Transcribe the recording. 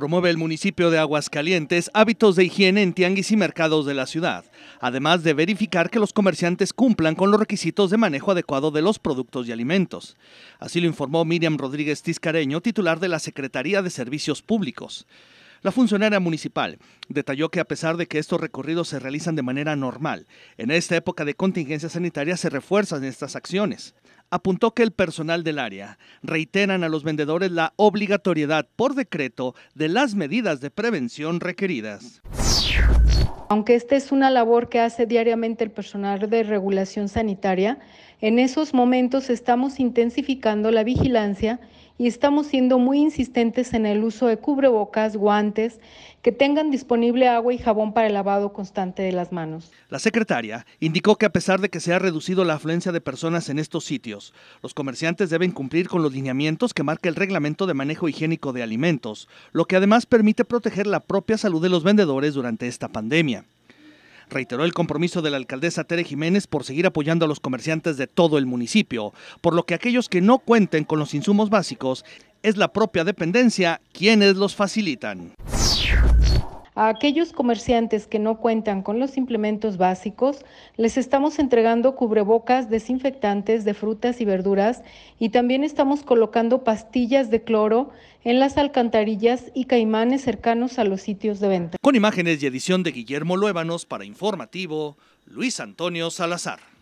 Promueve el municipio de Aguascalientes hábitos de higiene en tianguis y mercados de la ciudad, además de verificar que los comerciantes cumplan con los requisitos de manejo adecuado de los productos y alimentos. Así lo informó Miriam Rodríguez Tiscareño, titular de la Secretaría de Servicios Públicos. La funcionaria municipal detalló que a pesar de que estos recorridos se realizan de manera normal, en esta época de contingencia sanitaria se refuerzan estas acciones apuntó que el personal del área reiteran a los vendedores la obligatoriedad por decreto de las medidas de prevención requeridas. Aunque esta es una labor que hace diariamente el personal de regulación sanitaria, en esos momentos estamos intensificando la vigilancia y estamos siendo muy insistentes en el uso de cubrebocas, guantes, que tengan disponible agua y jabón para el lavado constante de las manos. La secretaria indicó que a pesar de que se ha reducido la afluencia de personas en estos sitios, los comerciantes deben cumplir con los lineamientos que marca el reglamento de manejo higiénico de alimentos, lo que además permite proteger la propia salud de los vendedores durante esta pandemia. Reiteró el compromiso de la alcaldesa Tere Jiménez por seguir apoyando a los comerciantes de todo el municipio, por lo que aquellos que no cuenten con los insumos básicos es la propia dependencia quienes los facilitan. A aquellos comerciantes que no cuentan con los implementos básicos, les estamos entregando cubrebocas desinfectantes de frutas y verduras y también estamos colocando pastillas de cloro en las alcantarillas y caimanes cercanos a los sitios de venta. Con imágenes y edición de Guillermo Luébanos para Informativo, Luis Antonio Salazar.